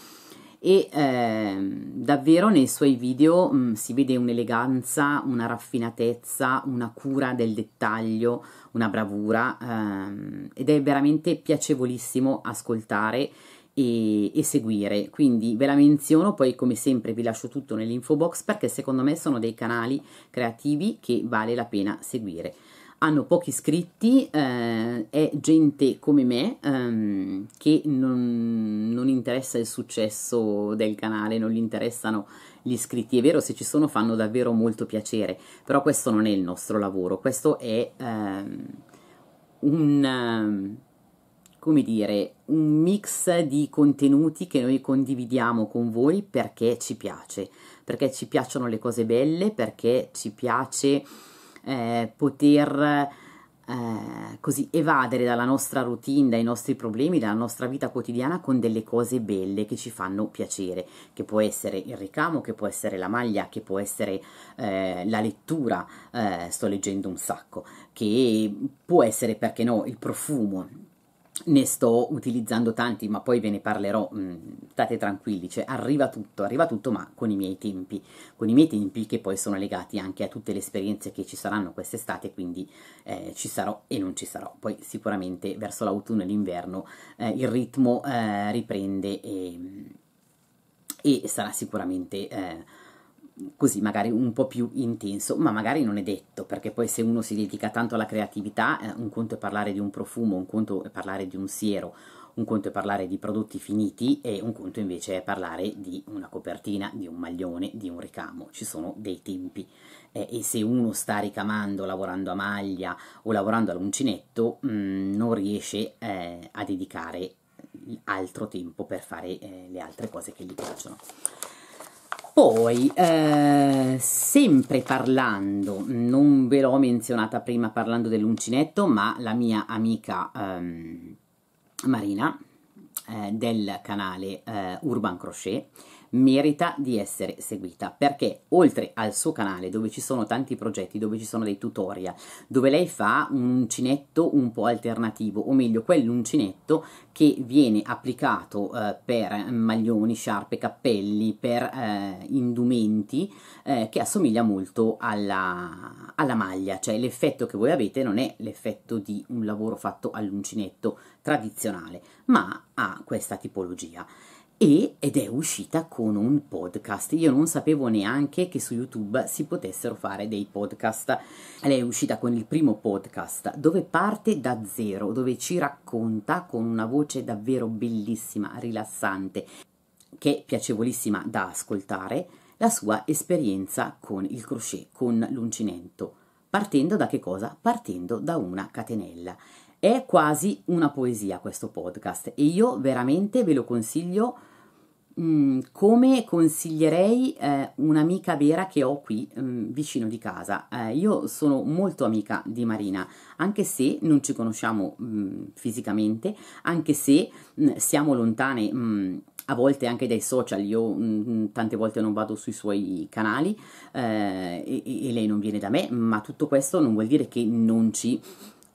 e eh, davvero nei suoi video mh, mm, si vede un'eleganza, una raffinatezza, una cura del dettaglio, una bravura ehm, ed è veramente piacevolissimo ascoltare e, e, seguire. Quindi ve la menziono, poi come sempre vi lascio tutto nell'info box perché secondo me sono dei canali creativi che vale la pena seguire hanno pochi iscritti, eh, è gente come me ehm, che non, non, interessa il successo del canale, non gli interessano gli iscritti. È vero, se ci sono fanno davvero molto piacere, però questo non è il nostro lavoro, questo è ehm, un... Ehm, come dire, un mix di contenuti che noi condividiamo con voi perché ci piace, perché ci piacciono le cose belle, perché ci piace eh, poter eh, così evadere dalla nostra routine, dai nostri problemi, dalla nostra vita quotidiana con delle cose belle che ci fanno piacere, che può essere il ricamo, che può essere la maglia, che può essere eh, la lettura, eh, sto leggendo un sacco, che può essere perché no il profumo ne sto utilizzando tanti, ma poi ve ne parlerò, mh, mm, state tranquilli, cioè arriva tutto, arriva tutto, ma con i miei tempi, con i miei tempi che poi sono legati anche a tutte le esperienze che ci saranno quest'estate, quindi eh, ci sarò e non ci sarò. Poi sicuramente verso l'autunno e l'inverno eh, il ritmo eh, riprende e, mm, e, sarà sicuramente eh, così magari un po' più intenso, ma magari non è detto, perché poi se uno si dedica tanto alla creatività, eh, un conto è parlare di un profumo, un conto è parlare di un siero, un conto è parlare di prodotti finiti e un conto invece è parlare di una copertina, di un maglione, di un ricamo, ci sono dei tempi eh, e se uno sta ricamando lavorando a maglia o lavorando all'uncinetto mh, mm, non riesce eh, a dedicare altro tempo per fare eh, le altre cose che gli piacciono. Poi, eh, sempre parlando, non ve l'ho menzionata prima parlando dell'uncinetto, ma la mia amica ehm, Marina eh, del canale eh, Urban Crochet merita di essere seguita perché oltre al suo canale dove ci sono tanti progetti, dove ci sono dei tutorial, dove lei fa un uncinetto un po' alternativo o meglio quell'uncinetto che viene applicato eh, per mm, maglioni, sciarpe, cappelli, per eh, indumenti eh, che assomiglia molto alla, alla maglia, cioè l'effetto che voi avete non è l'effetto di un lavoro fatto all'uncinetto tradizionale ma ha questa tipologia e, ed è uscita con un podcast. Io non sapevo neanche che su YouTube si potessero fare dei podcast. Lei è uscita con il primo podcast dove parte da zero, dove ci racconta con una voce davvero bellissima, rilassante, che è piacevolissima da ascoltare, la sua esperienza con il crochet, con l'uncinetto. Partendo da che cosa? Partendo da una catenella. È quasi una poesia questo podcast e io veramente ve lo consiglio Mm, come consiglierei eh, un'amica vera che ho qui mm, vicino di casa? Eh, io sono molto amica di Marina, anche se non ci conosciamo mm, fisicamente, anche se mm, siamo lontane mm, a volte anche dai social, io mh, mm, tante volte non vado sui suoi canali eh, e, e, lei non viene da me, ma tutto questo non vuol dire che non ci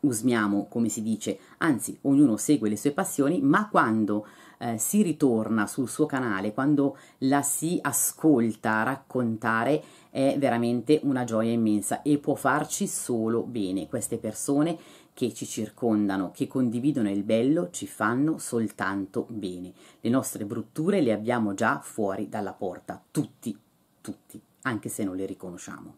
usmiamo, come si dice, anzi ognuno segue le sue passioni, ma quando eh, si ritorna sul suo canale, quando la si ascolta raccontare, è veramente una gioia immensa e può farci solo bene. Queste persone che ci circondano, che condividono il bello, ci fanno soltanto bene. Le nostre brutture le abbiamo già fuori dalla porta, tutti, tutti, anche se non le riconosciamo.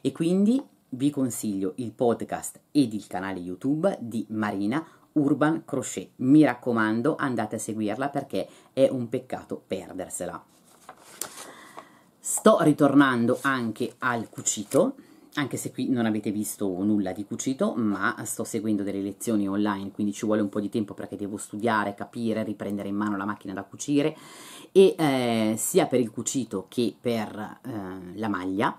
E quindi vi consiglio il podcast ed il canale YouTube di Marina Urban Crochet. Mi raccomando, andate a seguirla perché è un peccato perdersela. Sto ritornando anche al cucito, anche se qui non avete visto nulla di cucito, ma sto seguendo delle lezioni online, quindi ci vuole un po' di tempo perché devo studiare, capire, riprendere in mano la macchina da cucire e eh, sia per il cucito che per eh, la maglia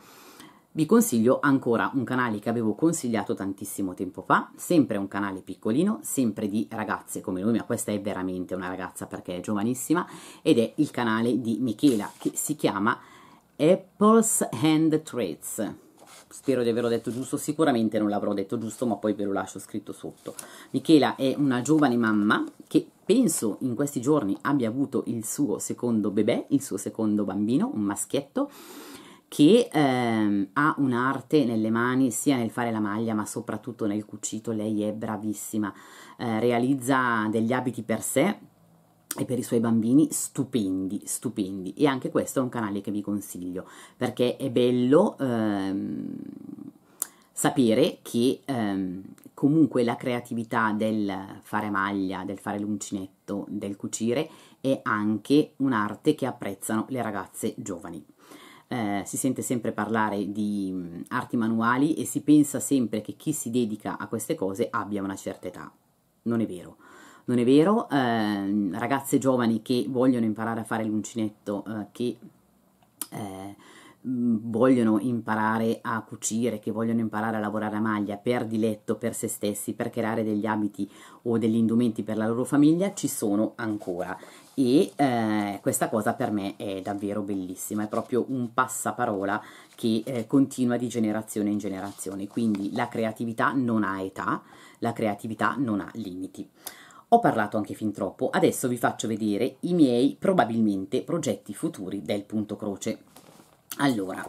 vi consiglio ancora un canale che avevo consigliato tantissimo tempo fa, sempre un canale piccolino, sempre di ragazze come lui, ma questa è veramente una ragazza perché è giovanissima, ed è il canale di Michela che si chiama Apples Hand Traits. Spero di averlo detto giusto, sicuramente non l'avrò detto giusto, ma poi ve lo lascio scritto sotto. Michela è una giovane mamma che penso in questi giorni abbia avuto il suo secondo bebè, il suo secondo bambino, un maschietto, che ehm, ha un'arte nelle mani sia nel fare la maglia ma soprattutto nel cucito, lei è bravissima, eh, realizza degli abiti per sé e per i suoi bambini stupendi, stupendi e anche questo è un canale che vi consiglio perché è bello ehm, sapere che ehm, comunque la creatività del fare maglia, del fare l'uncinetto, del cucire è anche un'arte che apprezzano le ragazze giovani eh, si sente sempre parlare di mh, mm, arti manuali e si pensa sempre che chi si dedica a queste cose abbia una certa età. Non è vero. Non è vero, eh, ragazze giovani che vogliono imparare a fare l'uncinetto, eh, che eh, mm, vogliono imparare a cucire, che vogliono imparare a lavorare a maglia per diletto, per se stessi, per creare degli abiti o degli indumenti per la loro famiglia, ci sono ancora e eh, questa cosa per me è davvero bellissima, è proprio un passaparola che eh, continua di generazione in generazione, quindi la creatività non ha età, la creatività non ha limiti. Ho parlato anche fin troppo, adesso vi faccio vedere i miei probabilmente progetti futuri del punto croce. Allora,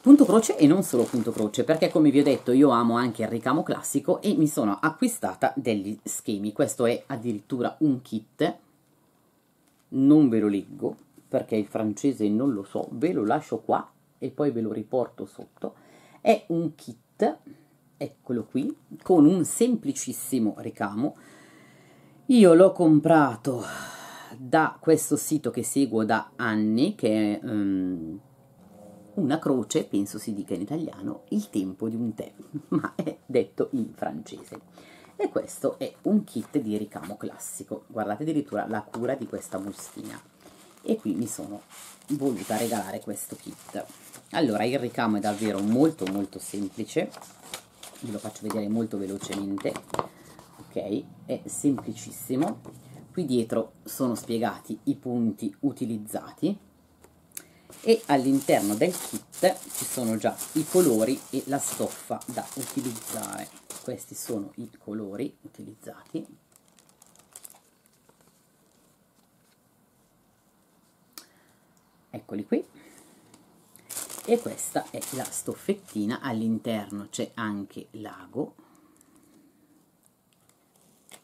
punto croce e non solo punto croce perché come vi ho detto io amo anche il ricamo classico e mi sono acquistata degli schemi questo è addirittura un kit non ve lo leggo perché il francese non lo so, ve lo lascio qua e poi ve lo riporto sotto. È un kit, eccolo qui, con un semplicissimo ricamo. Io l'ho comprato da questo sito che seguo da anni, che è um, una croce, penso si dica in italiano, il tempo di un tè, ma è detto in francese e questo è un kit di ricamo classico guardate addirittura la cura di questa bustina e qui mi sono voluta regalare questo kit allora il ricamo è davvero molto molto semplice ve lo faccio vedere molto velocemente ok è semplicissimo qui dietro sono spiegati i punti utilizzati e all'interno del kit ci sono già i colori e la stoffa da utilizzare questi sono i colori utilizzati eccoli qui e questa è la stoffettina all'interno c'è anche l'ago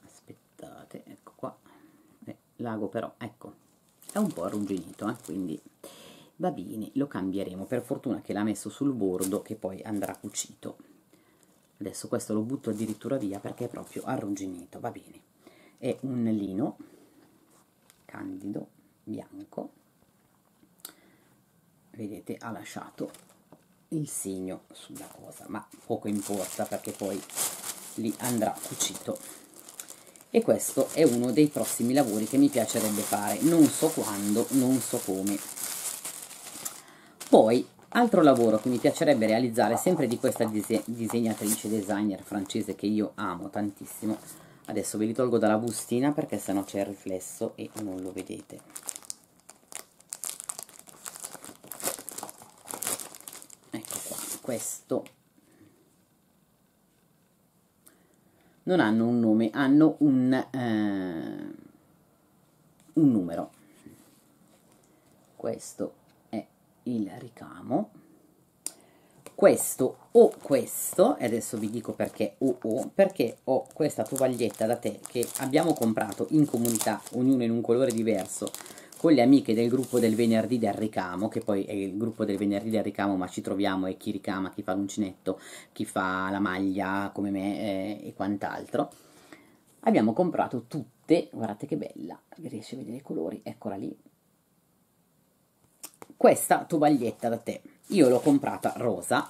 aspettate ecco qua eh, l'ago però ecco è un po' arrugginito eh, quindi va bene lo cambieremo per fortuna che l'ha messo sul bordo che poi andrà cucito adesso questo lo butto addirittura via perché è proprio arrugginito, va bene è un lino candido bianco vedete ha lasciato il segno sulla cosa ma poco importa perché poi lì andrà cucito e questo è uno dei prossimi lavori che mi piacerebbe fare non so quando non so come poi Altro lavoro che mi piacerebbe realizzare, sempre di questa dise disegnatrice designer francese che io amo tantissimo, adesso ve li tolgo dalla bustina perché sennò c'è il riflesso e non lo vedete. Ecco qua, questo. Non hanno un nome, hanno un, eh, un numero. Questo il ricamo questo o questo e adesso vi dico perché o o perché ho questa tovaglietta da te che abbiamo comprato in comunità ognuno in un colore diverso con le amiche del gruppo del venerdì del ricamo, che poi è il gruppo del venerdì del ricamo, ma ci troviamo e chi ricama, chi fa l'uncinetto, chi fa la maglia come me eh, e quant'altro. Abbiamo comprato tutte, guardate che bella, vi riesce a vedere i colori, eccola lì, questa tovaglietta da te. Io l'ho comprata rosa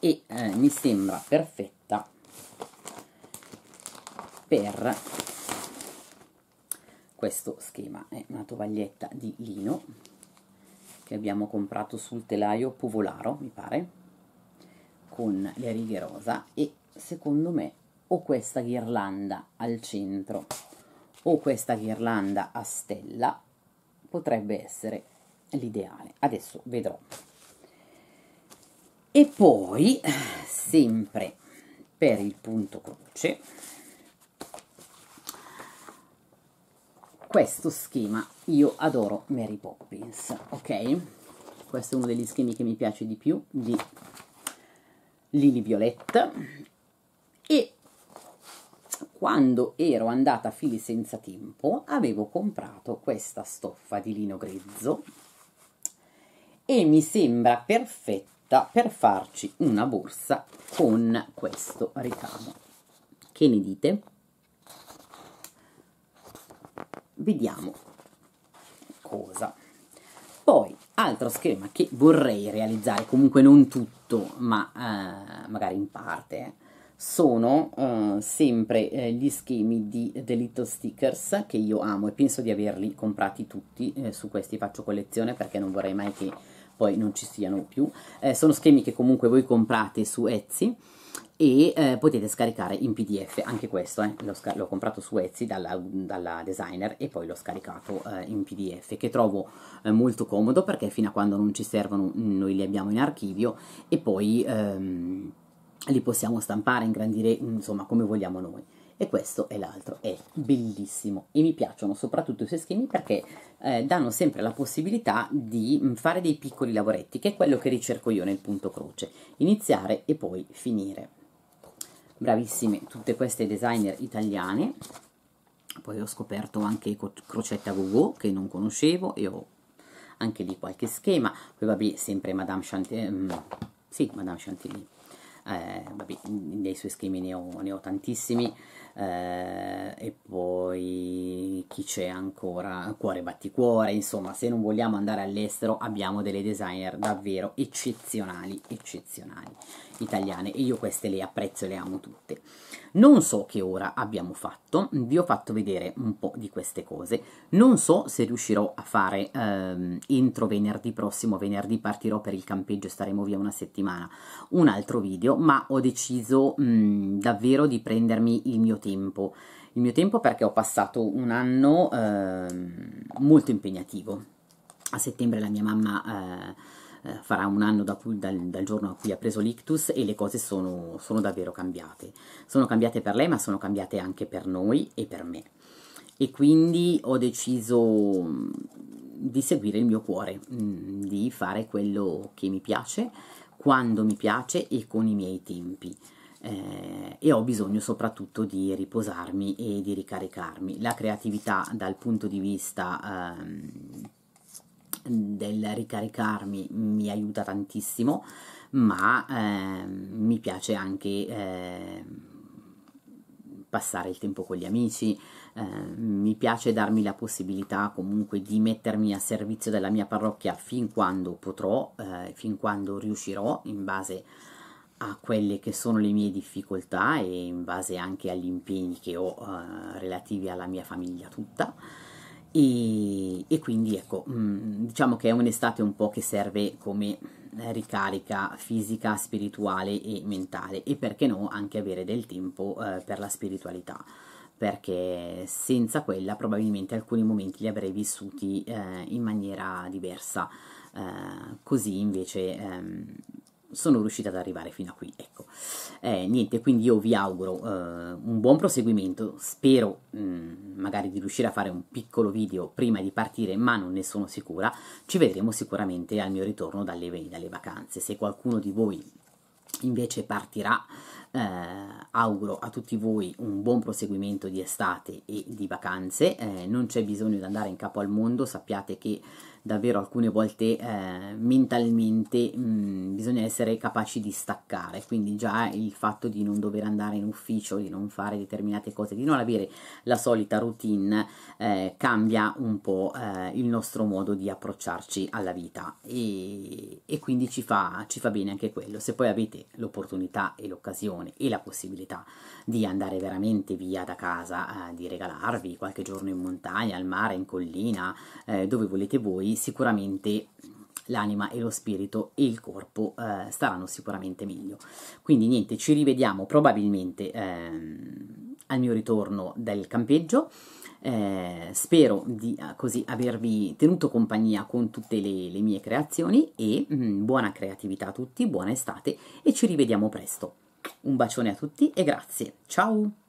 e eh, mi sembra perfetta per questo schema. È una tovaglietta di lino che abbiamo comprato sul telaio Povolaro, mi pare, con le righe rosa e secondo me o questa ghirlanda al centro o questa ghirlanda a stella potrebbe essere l'ideale. Adesso vedrò. E poi, sempre per il punto croce, questo schema io adoro Mary Poppins, ok? Questo è uno degli schemi che mi piace di più, di Lily Violetta. E quando ero andata a fili senza tempo avevo comprato questa stoffa di lino grezzo e mi sembra perfetta per farci una borsa con questo ricamo che ne dite? vediamo cosa poi altro schema che vorrei realizzare comunque non tutto ma eh, magari in parte eh, sono eh, sempre eh, gli schemi di delitto stickers che io amo e penso di averli comprati tutti eh, su questi faccio collezione perché non vorrei mai che poi non ci siano più. Eh, sono schemi che comunque voi comprate su Etsy e eh, potete scaricare in pdf anche questo eh, l'ho, comprato su Etsy dalla, dalla, designer e poi l'ho scaricato eh, in pdf che trovo eh, molto comodo perché fino a quando non ci servono mm, noi li abbiamo in archivio e poi ehm, li possiamo stampare, ingrandire insomma come vogliamo noi e questo è l'altro è bellissimo e mi piacciono soprattutto i suoi schemi perché eh, danno sempre la possibilità di mm, fare dei piccoli lavoretti che è quello che ricerco io nel punto croce iniziare e poi finire bravissime tutte queste designer italiane poi ho scoperto anche Crocetta Gogo che non conoscevo e ho anche lì qualche schema poi vabbè sempre Madame Chantilly mm, sì Madame Chantilly eh, vabbè, dei suoi schemi ne ho, ne ho tantissimi eh, e poi chi c'è ancora cuore batticuore insomma se non vogliamo andare all'estero abbiamo delle designer davvero eccezionali eccezionali italiane e io queste le apprezzo e le amo tutte. Non so che ora abbiamo fatto, vi ho fatto vedere un po' di queste cose, non so se riuscirò a fare ehm, entro venerdì prossimo, venerdì partirò per il campeggio, staremo via una settimana, un altro video, ma ho deciso mh, mm, davvero di prendermi il mio tempo, il mio tempo perché ho passato un anno ehm, molto impegnativo. A settembre la mia mamma... Eh, eh, farà un anno da cui, dal, dal, giorno a cui ha preso l'ictus e le cose sono, sono davvero cambiate. Sono cambiate per lei ma sono cambiate anche per noi e per me. E quindi ho deciso mm, di seguire il mio cuore, mm, di fare quello che mi piace, quando mi piace e con i miei tempi. Eh, e ho bisogno soprattutto di riposarmi e di ricaricarmi. La creatività dal punto di vista ehm, del ricaricarmi mi aiuta tantissimo, ma eh, mi piace anche eh, passare il tempo con gli amici, eh, mi piace darmi la possibilità comunque di mettermi a servizio della mia parrocchia fin quando potrò, eh, fin quando riuscirò in base a quelle che sono le mie difficoltà e in base anche agli impegni che ho eh, relativi alla mia famiglia tutta. E, e, quindi ecco, mm, diciamo che è un'estate un po' che serve come ricarica fisica, spirituale e mentale e perché no anche avere del tempo eh, per la spiritualità perché senza quella probabilmente alcuni momenti li avrei vissuti eh, in maniera diversa eh, così invece ehm, sono riuscita ad arrivare fino a qui, ecco. Eh, niente, quindi io vi auguro eh, un buon proseguimento, spero mh, mm, magari di riuscire a fare un piccolo video prima di partire, ma non ne sono sicura, ci vedremo sicuramente al mio ritorno dalle, dalle vacanze, se qualcuno di voi invece partirà, eh, auguro a tutti voi un buon proseguimento di estate e di vacanze, eh, non c'è bisogno di andare in capo al mondo, sappiate che davvero alcune volte eh, mentalmente mh, mm, bisogna essere capaci di staccare, quindi già il fatto di non dover andare in ufficio, di non fare determinate cose, di non avere la solita routine eh, cambia un po' eh, il nostro modo di approcciarci alla vita e, e quindi ci fa, ci fa bene anche quello. Se poi avete l'opportunità e l'occasione e la possibilità di andare veramente via da casa, eh, di regalarvi qualche giorno in montagna, al mare, in collina, eh, dove volete voi, poi sicuramente l'anima e lo spirito e il corpo eh, staranno sicuramente meglio. Quindi niente, ci rivediamo probabilmente ehm, al mio ritorno dal campeggio. Eh, spero di eh, così avervi tenuto compagnia con tutte le, le mie creazioni e mh, mm, buona creatività a tutti, buona estate e ci rivediamo presto. Un bacione a tutti e grazie. Ciao!